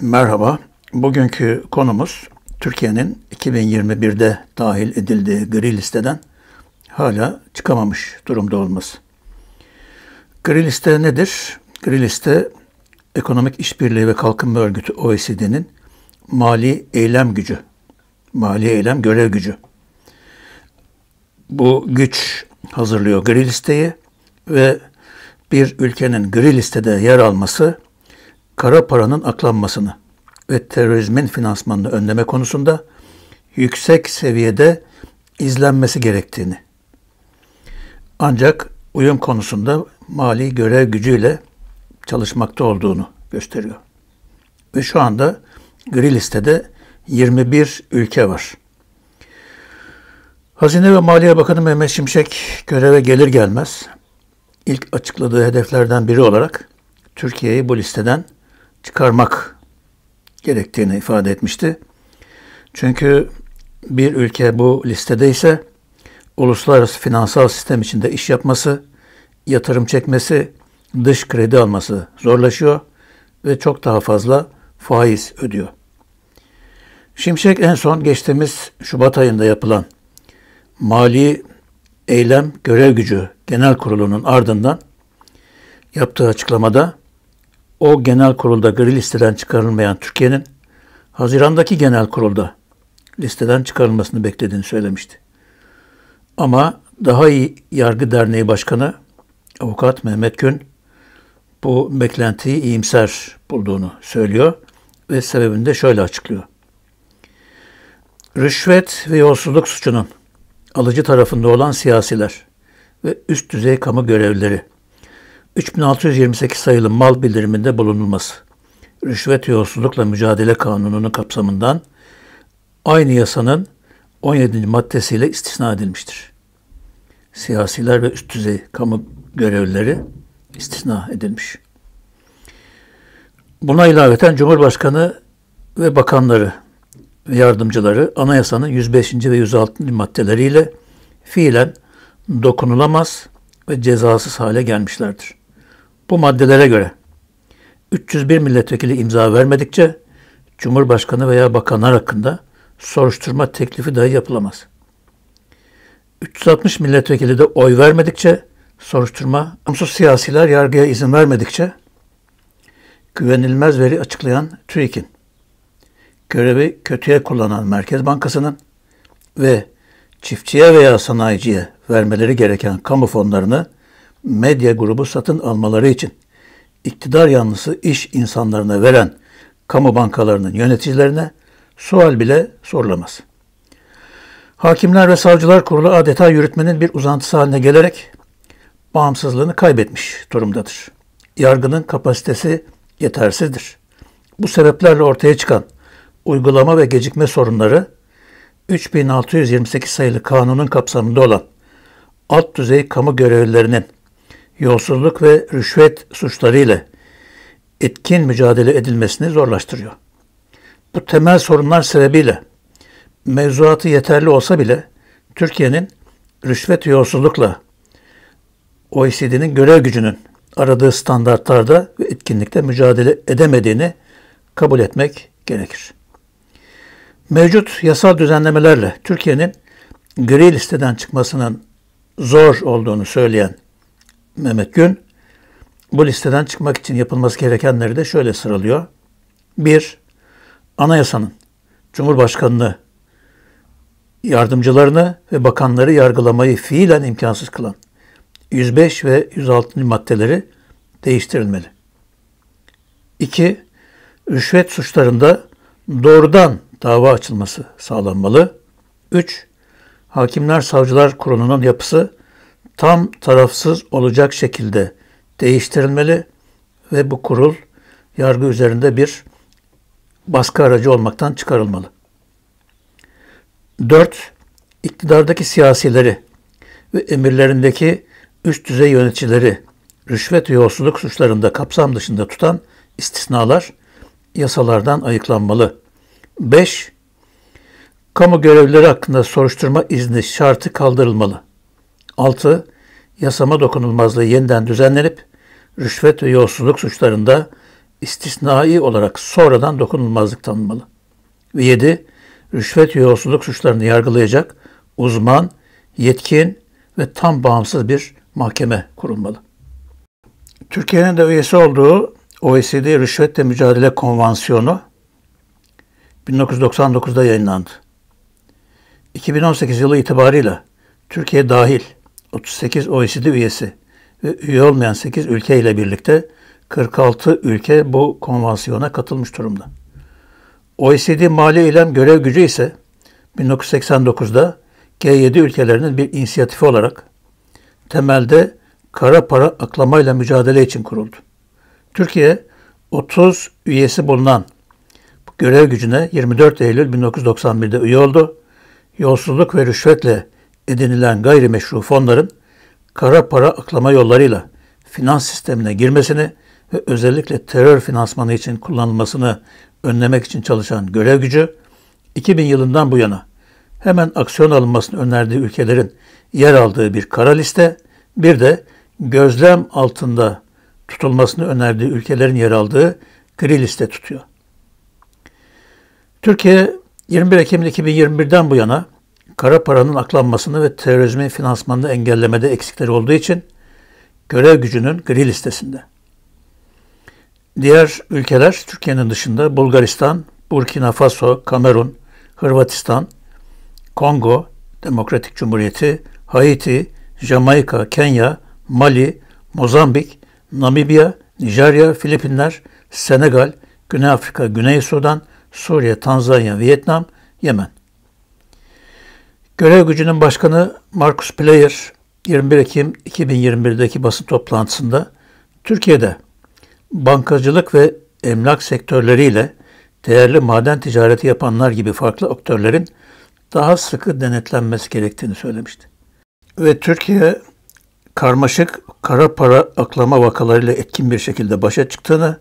Merhaba. Bugünkü konumuz Türkiye'nin 2021'de dahil edildiği gri listeden hala çıkamamış durumda olması. Gri liste nedir? Gri liste Ekonomik İşbirliği ve Kalkınma Örgütü OECD'nin mali eylem gücü, mali eylem görev gücü. Bu güç hazırlıyor gri listeyi ve bir ülkenin gri listede yer alması kara paranın aklanmasını ve terörizmin finansmanını önleme konusunda yüksek seviyede izlenmesi gerektiğini. Ancak uyum konusunda mali görev gücüyle çalışmakta olduğunu gösteriyor. Ve şu anda gri listede 21 ülke var. Hazine ve Maliye Bakanı Mehmet Şimşek göreve gelir gelmez ilk açıkladığı hedeflerden biri olarak Türkiye'yi bu listeden çıkarmak gerektiğini ifade etmişti. Çünkü bir ülke bu listede ise uluslararası finansal sistem içinde iş yapması, yatırım çekmesi, dış kredi alması zorlaşıyor ve çok daha fazla faiz ödüyor. Şimşek en son geçtiğimiz Şubat ayında yapılan Mali Eylem Görev Gücü Genel Kurulu'nun ardından yaptığı açıklamada o genel kurulda gri listeden çıkarılmayan Türkiye'nin Haziran'daki genel kurulda listeden çıkarılmasını beklediğini söylemişti. Ama daha iyi Yargı Derneği Başkanı Avukat Mehmet Gün bu beklentiyi iyimser bulduğunu söylüyor ve sebebini de şöyle açıklıyor. Rüşvet ve yolsuzluk suçunun alıcı tarafında olan siyasiler ve üst düzey kamu görevlileri 3628 sayılı mal bildiriminde bulunulması, rüşvet yolsuzlukla mücadele kanununun kapsamından aynı yasanın 17. maddesiyle istisna edilmiştir. Siyasiler ve üst düzey kamu görevlileri istisna edilmiş. Buna ilaveten Cumhurbaşkanı ve bakanları ve yardımcıları anayasanın 105. ve 106. maddeleriyle fiilen dokunulamaz ve cezasız hale gelmişlerdir. Bu maddelere göre 301 milletvekili imza vermedikçe Cumhurbaşkanı veya bakanlar hakkında soruşturma teklifi dahi yapılamaz. 360 milletvekili de oy vermedikçe soruşturma, amsuz siyasiler yargıya izin vermedikçe güvenilmez veri açıklayan TÜİK'in, görevi kötüye kullanan Merkez Bankası'nın ve çiftçiye veya sanayiciye vermeleri gereken kamu fonlarını medya grubu satın almaları için iktidar yanlısı iş insanlarına veren kamu bankalarının yöneticilerine sual bile sorulamaz. Hakimler ve Savcılar Kurulu adeta yürütmenin bir uzantısı haline gelerek bağımsızlığını kaybetmiş durumdadır. Yargının kapasitesi yetersizdir. Bu sebeplerle ortaya çıkan uygulama ve gecikme sorunları 3628 sayılı kanunun kapsamında olan alt düzey kamu görevlilerinin yolsuzluk ve rüşvet suçlarıyla etkin mücadele edilmesini zorlaştırıyor. Bu temel sorunlar sebebiyle mevzuatı yeterli olsa bile Türkiye'nin rüşvet yolsuzlukla OECD'nin görev gücünün aradığı standartlarda ve etkinlikte mücadele edemediğini kabul etmek gerekir. Mevcut yasal düzenlemelerle Türkiye'nin gri listeden çıkmasının zor olduğunu söyleyen Mehmet Gün bu listeden çıkmak için yapılması gerekenleri de şöyle sıralıyor. 1. Anayasanın Cumhurbaşkanını, yardımcılarını ve bakanları yargılamayı fiilen imkansız kılan 105 ve 106. maddeleri değiştirilmeli. 2. Rüşvet suçlarında doğrudan dava açılması sağlanmalı. 3. Hakimler Savcılar Kurulu'nun yapısı tam tarafsız olacak şekilde değiştirilmeli ve bu kurul yargı üzerinde bir baskı aracı olmaktan çıkarılmalı. 4. İktidardaki siyasileri ve emirlerindeki üst düzey yöneticileri rüşvet ve yolsuzluk suçlarında kapsam dışında tutan istisnalar yasalardan ayıklanmalı. 5. Kamu görevlileri hakkında soruşturma izni şartı kaldırılmalı. 6. Yasama dokunulmazlığı yeniden düzenlenip rüşvet ve yolsuzluk suçlarında istisnai olarak sonradan dokunulmazlık tanınmalı. Ve 7. Rüşvet ve yolsuzluk suçlarını yargılayacak uzman, yetkin ve tam bağımsız bir mahkeme kurulmalı. Türkiye'nin de üyesi olduğu OECD Rüşvetle Mücadele Konvansiyonu 1999'da yayınlandı. 2018 yılı itibarıyla Türkiye dahil 38 OECD üyesi ve üye olmayan 8 ülke ile birlikte 46 ülke bu konvansiyona katılmış durumda. OECD mali eylem görev gücü ise 1989'da G7 ülkelerinin bir inisiyatifi olarak temelde kara para aklamayla mücadele için kuruldu. Türkiye 30 üyesi bulunan görev gücüne 24 Eylül 1991'de üye oldu. Yolsuzluk ve rüşvetle edinilen gayrimeşru fonların kara para aklama yollarıyla finans sistemine girmesini ve özellikle terör finansmanı için kullanılmasını önlemek için çalışan görev gücü 2000 yılından bu yana hemen aksiyon alınmasını önerdiği ülkelerin yer aldığı bir kara liste, bir de gözlem altında tutulmasını önerdiği ülkelerin yer aldığı gri liste tutuyor. Türkiye 21 Ekim 2021'den bu yana kara paranın aklanmasını ve terörizmin finansmanını engellemede eksikleri olduğu için görev gücünün gri listesinde. Diğer ülkeler Türkiye'nin dışında Bulgaristan, Burkina Faso, Kamerun, Hırvatistan, Kongo, Demokratik Cumhuriyeti, Haiti, Jamaika, Kenya, Mali, Mozambik, Namibya, Nijerya, Filipinler, Senegal, Güney Afrika, Güney Sudan, Suriye, Tanzanya, Vietnam, Yemen. Görev gücünün başkanı Markus Player 21 Ekim 2021'deki basın toplantısında Türkiye'de bankacılık ve emlak sektörleriyle değerli maden ticareti yapanlar gibi farklı aktörlerin daha sıkı denetlenmesi gerektiğini söylemişti. Ve Türkiye karmaşık kara para aklama vakalarıyla etkin bir şekilde başa çıktığını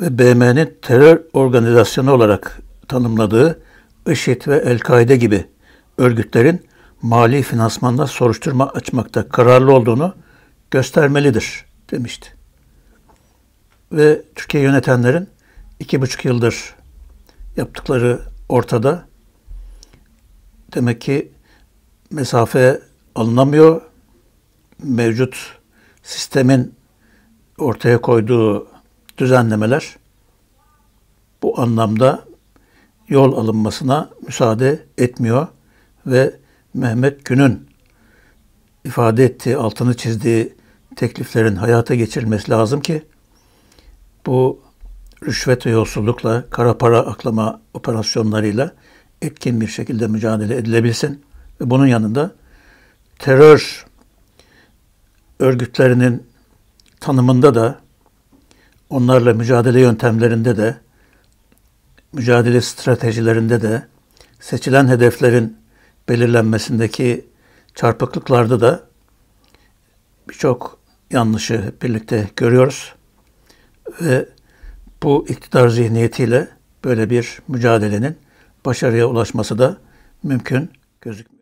ve BM'nin terör organizasyonu olarak tanımladığı IŞİD ve El-Kaide gibi örgütlerin mali finansmanda soruşturma açmakta kararlı olduğunu göstermelidir demişti. Ve Türkiye yönetenlerin iki buçuk yıldır yaptıkları ortada. Demek ki mesafe alınamıyor. Mevcut sistemin ortaya koyduğu düzenlemeler bu anlamda yol alınmasına müsaade etmiyor ve Mehmet Gün'ün ifade ettiği, altını çizdiği tekliflerin hayata geçirilmesi lazım ki bu rüşvet ve yolsuzlukla, kara para aklama operasyonlarıyla etkin bir şekilde mücadele edilebilsin. Ve bunun yanında terör örgütlerinin tanımında da onlarla mücadele yöntemlerinde de mücadele stratejilerinde de seçilen hedeflerin belirlenmesindeki çarpıklıklarda da birçok yanlışı hep birlikte görüyoruz. Ve bu iktidar zihniyetiyle böyle bir mücadelenin başarıya ulaşması da mümkün gözüküyor.